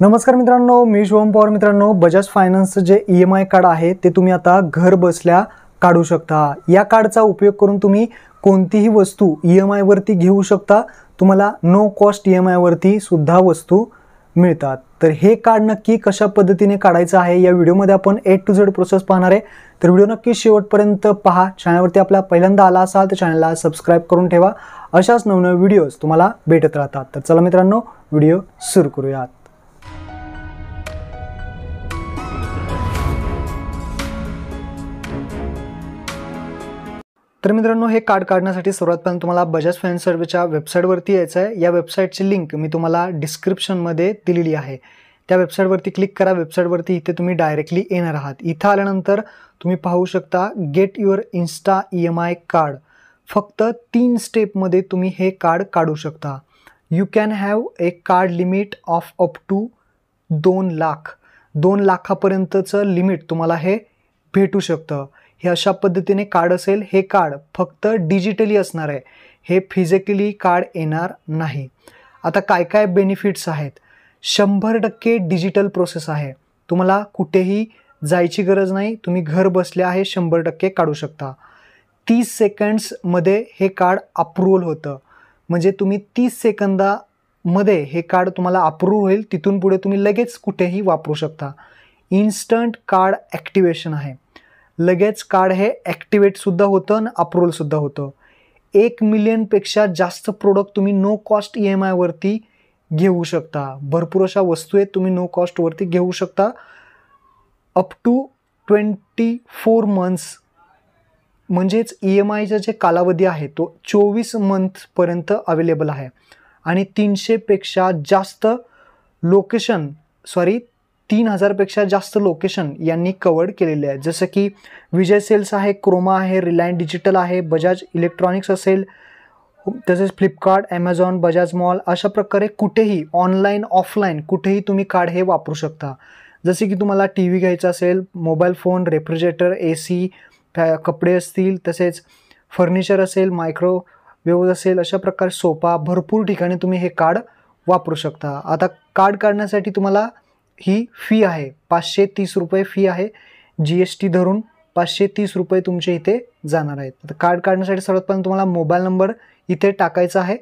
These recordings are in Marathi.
नमस्कार मित्रांनो मी शिवम पवार मित्रांनो बजाज फायनान्सचं जे ई एम आय कार्ड आहे ते तुम्ही आता घर बसल्या काढू शकता या कार्डचा उपयोग करून तुम्ही कोणतीही वस्तू ई e एम आयवरती घेऊ शकता तुम्हाला नो कॉस्ट ई एम आयवरती सुद्धा वस्तू मिळतात तर हे कार्ड नक्की कशा पद्धतीने काढायचं आहे या व्हिडिओमध्ये आपण ए टू झेड प्रोसेस पाहणार आहे तर व्हिडिओ नक्की शेवटपर्यंत पहा चॅनलवरती आपला पहिल्यांदा आला असाल तर चॅनलला सबस्क्राईब करून ठेवा अशाच नवनवीन व्हिडिओज तुम्हाला भेटत राहतात तर चला मित्रांनो व्हिडिओ सुरू करूयात तर मित्रांनो हे कार्ड काढण्यासाठी सर्वात तुम्हाला बजाज फायनान्स सर्व्हेच्या वेबसाईटवरती यायचं आहे या वेबसाईटची लिंक मी तुम्हाला डिस्क्रिप्शनमध्ये दिलेली आहे त्या वेबसाईटवरती क्लिक करा वेबसाईटवरती इथे तुम्ही डायरेक्टली येणार आहात इथं आल्यानंतर तुम्ही पाहू शकता get your insta E M I card फक्त तीन स्टेपमध्ये तुम्ही हे कार्ड काढू शकता you can have a card limit of up to दोन लाख दोन लाखापर्यंतचं लिमिट तुम्हाला हे भेटू शकतं हे अशा पद्धतीने कार्ड असेल हे कार्ड फक्त डिजिटली असणार आहे हे फिजिकली कार्ड येणार नाही आता काय काय बेनिफिट्स आहेत शंभर टक्के डिजिटल प्रोसेस आहे तुम्हाला कुठेही जायची गरज नाही तुम्ही घर बसले आहे शंभर टक्के काढू शकता तीस सेकंड्समध्ये हे कार्ड अप्रूव्हल होतं म्हणजे तुम्ही तीस सेकंदामध्ये हे कार्ड तुम्हाला अप्रूव्ह होईल तिथून पुढे तुम्ही लगेच कुठेही वापरू शकता इन्स्टंट कार्ड ॲक्टिवेशन आहे लगेच कार्ड हे ॲक्टिवेटसुद्धा होतं आणि सुद्धा होतं एक मिलियनपेक्षा जास्त प्रोडक्ट तुम्ही नो कॉस्ट ई एम आयवरती घेऊ शकता भरपूर अशा वस्तू आहेत तुम्ही नो कॉस्टवरती घेऊ शकता up to twenty four months म्हणजेच ई e एम आयचा जे कालावधी आहे तो चोवीस मंथपर्यंत अवेलेबल आहे आणि तीनशेपेक्षा जास्त लोकेशन सॉरी तीन हजारपेक्षा जास्त लोकेशन यांनी कवर्ड केलेले आहेत जसं की विजय सेल्स आहे क्रोमा आहे रिलायन्स डिजिटल आहे बजाज इलेक्ट्रॉनिक्स असेल तसेच फ्लिपकार्ट ॲमेझॉन बजाज मॉल अशा प्रकारे कुठेही ऑनलाईन ऑफलाईन कुठेही तुम्ही कार्ड हे वापरू शकता जसे की तुम्हाला टी व्ही घ्यायचा असेल mobile phone refrigerator A C कपडे असतील तसेच फर्निचर असेल मायक्रोवेव असेल अशा प्रकारे सोपा भरपूर ठिकाणी तुम्ही हे कार्ड वापरू शकता आता कार्ड काढण्यासाठी तुम्हाला ही फी आहे पाचशे तीस रुपये फी आहे जी एस टी धरून पाचशे तीस रुपये तुमचे इथे जाणार आहेत कार्ड काढण्यासाठी सर्वात पण तुम्हाला मोबाईल नंबर इथे टाकायचा आहे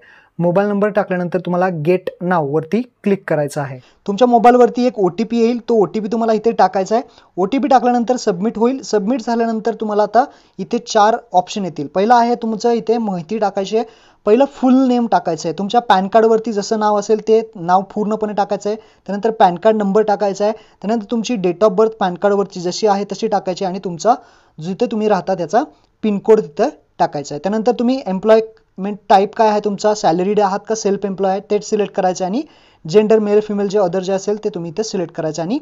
मोबाईल नंबर टाकल्यानंतर तुम्हाला गेट वरती क्लिक करायचं आहे तुमच्या मोबाईलवरती एक ओ टी पी येईल तो ओ टी पी तुम्हाला इथे टाकायचा आहे ओ टी पी टाकल्यानंतर सबमिट होईल सबमिट झाल्यानंतर तुम्हाला आता इथे चार ऑप्शन येतील पहिला आहे तुमचं इथे माहिती टाकायची आहे पहिलं फुल नेम टाकायचं आहे तुमच्या पॅन कार्डवरती जसं नाव असेल ते नाव पूर्णपणे टाकायचं आहे त्यानंतर पॅन कार्ड नंबर टाकायचा आहे त्यानंतर तुमची डेट ऑफ बर्थ पॅन कार्डवरची जशी आहे तशी टाकायची आणि तुमचा जिथे तुम्ही राहता त्याचा पिनकोड तिथं टाकायचा आहे त्यानंतर तुम्ही एम्प्लॉय मेन टाईप काय आहे तुमचा सॅलरीड आहात का सेल्फ एम्प्लॉय आहे तेच सिलेक्ट करायचं आणि जेंडर मेल फिमेल जे अदर जे असेल ते तुम्ही इथे सिलेक्ट करायचं आणि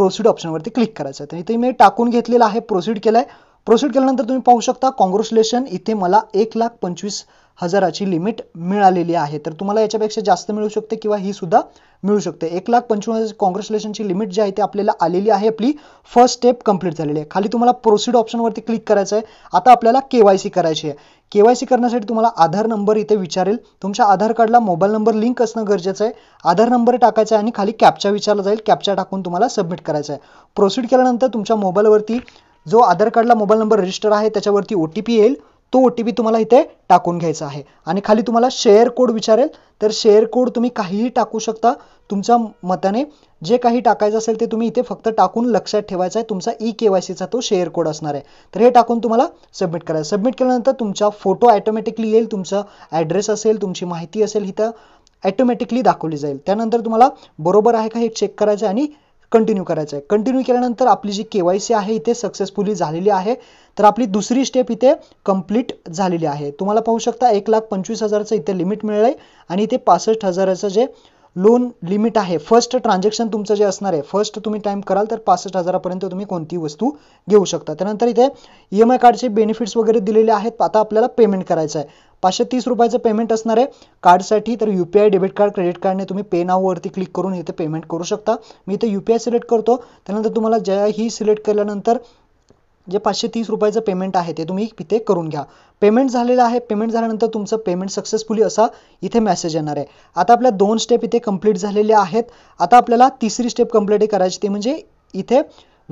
ऑप्शन ऑप्शनवरती क्लिक करायचं तर इथे मी टाकून घेतलेलं आहे प्रोसिड केलं प्रोसीड केल्यानंतर तुम्ही पाहू शकता कॉंग्रेच्युलेशन इथे मला एक लाख पंचवीस हजाराची लिमिट मिळालेली आहे तर तुम्हाला याच्यापेक्षा जास्त मिळू शकते किंवा ही सुद्धा मिळू शकते एक लाख पंचवीस हजार कॉंग्रेच्युलेशनची लिमिट जी आहे ते आपल्याला आलेली आहे आपली फर्स्ट स्टेप कंप्लीट झालेली आहे खाली तुम्हाला प्रोसिड ऑप्शनवरती क्लिक करायचं आहे आता आपल्याला केवायसी करायची आहे केवायसी करण्यासाठी तुम्हाला आधार नंबर इथे विचारेल तुमच्या आधार कार्डला मोबाईल नंबर लिंक असणं गरजेचं आहे आधार नंबर टाकायचा आहे आणि खाली कॅप्चा विचारला जाईल कॅप्चा टाकून तुम्हाला सबमिट करायचं आहे प्रोसिड केल्यानंतर तुमच्या मोबाईलवरती जो आधार कार्डला मोबाईल नंबर रजिस्टर आहे त्याच्यावरती ओ टी पी येईल तो ओ टी पी तुम्हाला इथे टाकून घ्यायचा आहे आणि खाली तुम्हाला शेअर कोड विचारेल तर शेअर कोड तुम्ही काहीही टाकू शकता तुमच्या मताने जे काही टाकायचं असेल ते तुम्ही इथे फक्त टाकून लक्षात ठेवायचं आहे तुमचा ई के वाय सीचा तो शेअर कोड असणार आहे तर हे टाकून तुम्हाला सबमिट करायचं सबमिट केल्यानंतर तुमचा फोटो ॲटोमॅटिकली येईल तुमचा ॲड्रेस असेल तुमची माहिती असेल इथं ॲटोमॅटिकली दाखवली जाईल त्यानंतर तुम्हाला बरोबर आहे का हे चेक करायचं आणि कंटिन्यू करायचं आहे कंटिन्यू केल्यानंतर आपली जी के आहे इथे सक्सेसफुली झालेली आहे तर आपली दुसरी स्टेप इथे कंप्लीट झालेली आहे तुम्हाला पाहू शकता एक लाख पंचवीस हजारचं इथे लिमिट मिळेल आणि इथे पासष्ट हजाराचं जे लोन लिमिट आहे फर्स्ट ट्रान्झॅक्शन तुमचं जे असणार आहे फर्स्ट तुम्ही टाईम कराल तर पासष्ट हजारापर्यंत तुम्ही कोणतीही वस्तू घेऊ शकता त्यानंतर इथे ई एम आय कार्डचे बेनिफिट्स वगैरे दिलेले आहेत आता आपल्याला पेमेंट करायचं आहे पाचशे तीस रुपयाचं पेमेंट असणार आहे कार्डसाठी तर U P I debit card credit कार्डने तुम्ही पे नाववरती क्लिक करून इथे पेमेंट करू शकता मी इथे यू पी आय सिलेक्ट करतो त्यानंतर तुम्हाला ज्या ही सिलेक्ट केल्यानंतर जे पाचशे तीस रुपयाचं पेमेंट आहे ते तुम्ही इथे करून घ्या पेमेंट झालेलं आहे पेमेंट झाल्यानंतर तुमचं पेमेंट सक्सेसफुली असा इथे मेसेज येणार आहे आता आपल्या दोन स्टेप इथे कंप्लीट झालेले आहेत आता आपल्याला तिसरी स्टेप कंप्लीट करायची ती म्हणजे इथे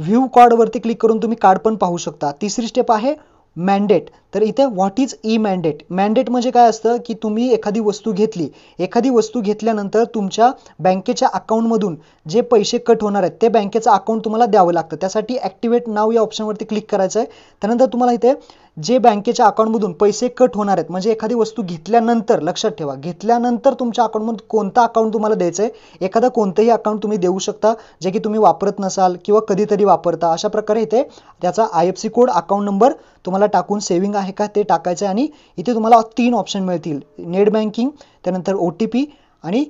व्ह्यू कार्डवरती क्लिक करून तुम्ही कार्ड पण पाहू शकता तिसरी स्टेप आहे मँडेट तर इथे what is E mandate mandate म्हणजे काय असतं की तुम्ही एखादी वस्तू घेतली एखादी वस्तू घेतल्यानंतर तुमच्या बँकेच्या अकाउंटमधून जे पैसे कट होणार आहेत ते बँकेचं अकाउंट तुम्हाला द्यावं लागतं त्यासाठी ॲक्टिवेट नाव या ऑप्शनवरती क्लिक करायचं आहे त्यानंतर तुम्हाला इथे जे बँकेच्या अकाउंटमधून पैसे कट होणार आहेत म्हणजे एखादी वस्तू घेतल्यानंतर लक्षात ठेवा घेतल्यानंतर तुमच्या अकाउंटमधून कोणता अकाउंट तुम्हाला द्यायचं आहे एखादा कोणतंही अकाउंट तुम्ही देऊ शकता जे की तुम्ही वापरत नसाल किंवा कधीतरी वापरता अशा प्रकारे इथे त्याचा I F C code account number तुम्हाला टाकून सेव्हिंग आहे का ते टाकायचं आहे आणि इथे तुम्हाला तीन ऑप्शन मिळतील नेट बँकिंग त्यानंतर ओ टी पी आणि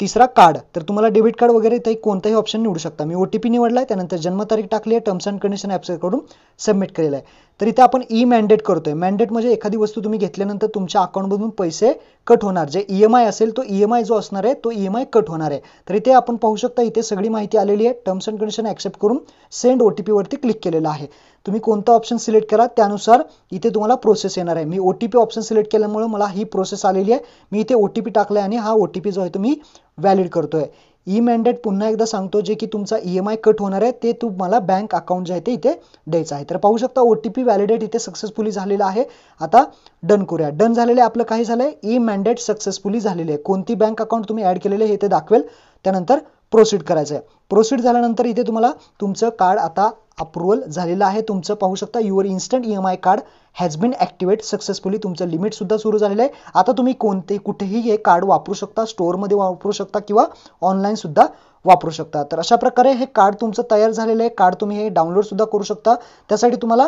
तिसरा कार्ड तर तुम्हाला डेबिट कार्ड वगैरे ते कोणताही ऑप्शन निवडू शकता मी ओ टी पी निवडला त्यानंतर जन्मतारीख टाकली आहे टर्म्स अँड कंडिशन ॲप्सकडून सबमिट केलेलं आहे तर इथे आपण ई मॅन्डेट करतोय मँडेट म्हणजे एखादी वस्तू तुम्ही घेतल्यानंतर तुमच्या अकाउंटमधून पैसे कट होणार जे ई एम आय असेल तो ई एम आय जो असणार आहे तो ई एम आय कट होणार आहे तर इथे आपण पाहू शकता इथे सगळी माहिती आलेली आहे टर्म्स अँड कंडिशन ऍक्सेप्ट करून सेंड ओ टी पीवरती क्लिक केलेला आहे तुम्ही कोणता ऑप्शन सिलेक्ट करा त्यानुसार इथे तुम्हाला प्रोसेस येणार आहे मी O T P option select केल्यामुळे मला ही प्रोसेस आलेली आहे मी इथे ओ टी पी आणि हा ओ टी पी जो आहे तुम्ही व्हॅलिड करतोय ई e मँडेट पुन्हा एकदा सांगतो जे की तुमचा ई एम आय कट होणार आहे ते तुम्हाला बँक अकाउंट जे आहे ते इथे द्यायचं आहे तर पाहू शकता ओ टी पी व्हॅलिडेट इथे सक्सेसफुली झालेला आहे आता डन करूया डन झालेले आपलं काय झालंय ई मॅन्डेट सक्सेसफुली झालेले आहे कोणती बँक अकाउंट तुम्ही ऍड केलेले हे ते दाखवेल त्यानंतर प्रोसीड करायचं आहे प्रोसीड झाल्यानंतर इथे तुम्हाला तुमचं कार्ड आता अप्रुव्हल झालेलं आहे तुमचं पाहू शकता your instant E M I card has been activate successfully तुमचं लिमिटसुद्धा सुरू झालेलं आहे आता तुम्ही कोणते कुठेही हे कार्ड वापरू शकता स्टोअरमध्ये वापरू शकता किंवा ऑनलाईनसुद्धा वापरू शकता तर अशा प्रकारे हे कार्ड तुमचं तयार झालेलं आहे कार्ड तुम्ही हे डाउनलोडसुद्धा करू शकता त्यासाठी तुम्हाला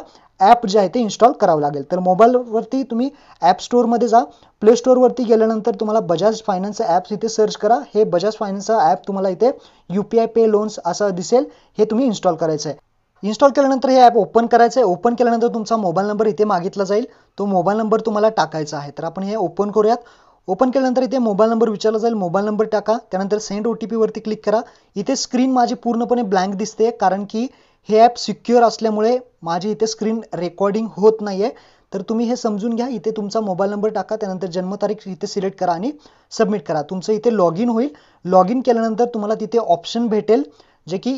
ॲप जे आहे ते इन्स्टॉल करावं लागेल तर मोबाईलवरती तुम्ही ॲप स्टोअरमध्ये जा प्ले स्टोअरवरती गेल्यानंतर तुम्हाला बजाज फायनान्स ॲप्स इथे सर्च करा हे बजाज फायनान्स ॲप तुम्हाला इथे यू पे लोन्स असं दिसेल हे तुम्ही इन्स्टॉल करायचं आहे इन्स्टॉल केल्यानंतर हे ॲप ओपन करायचं आहे ओपन केल्यानंतर तुमचा मोबाईल नंबर इथे मागितला जाईल तो मोबाईल नंबर तुम्हाला टाकायचा आहे तर आपण हे ओपन करूयात ओपन केल्यानंतर इथे मोबाईल नंबर विचारला जाईल मोबाईल नंबर टाका त्यानंतर सेंड ओ टी पीवरती क्लिक करा इथे स्क्रीन माझी पूर्णपणे ब्लँक दिसते कारण की हे ॲप सिक्युअर असल्यामुळे माझी इथे स्क्रीन रेकॉर्डिंग होत नाही तर तुम्ही हे समजून घ्या इथे तुमचा मोबाईल नंबर टाका त्यानंतर जन्मतारीख इथे सिलेक्ट करा आणि सबमिट करा तुमचं इथे लॉग इन होईल लॉग इन केल्यानंतर तुम्हाला तिथे ऑप्शन भेटेल जे की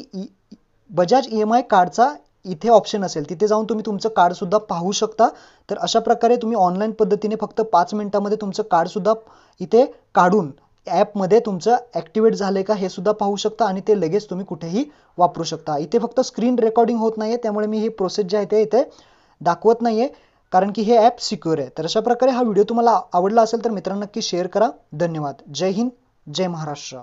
बजाज ई एम आय कार्डचा इथे ऑप्शन असेल तिथे जाऊन तुम्ही तुमचं कार्डसुद्धा पाहू शकता तर अशा प्रकारे तुम्ही ऑनलाईन पद्धतीने फक्त पाच मिनिटामध्ये तुमचं कार्डसुद्धा इथे काढून ॲपमध्ये तुमचं ॲक्टिवेट झालं का हे सुद्धा पाहू शकता आणि ते लगेच तुम्ही कुठेही वापरू शकता इथे फक्त स्क्रीन रेकॉर्डिंग होत नाही आहे त्यामुळे मी ही प्रोसेस जी आहे ते इथे दाखवत नाही आहे कारण की हे ॲप सिक्युअर आहे तर अशा प्रकारे हा व्हिडिओ तुम्हाला आवडला असेल तर मित्रांनो नक्की शेअर करा धन्यवाद जय हिंद जय महाराष्ट्र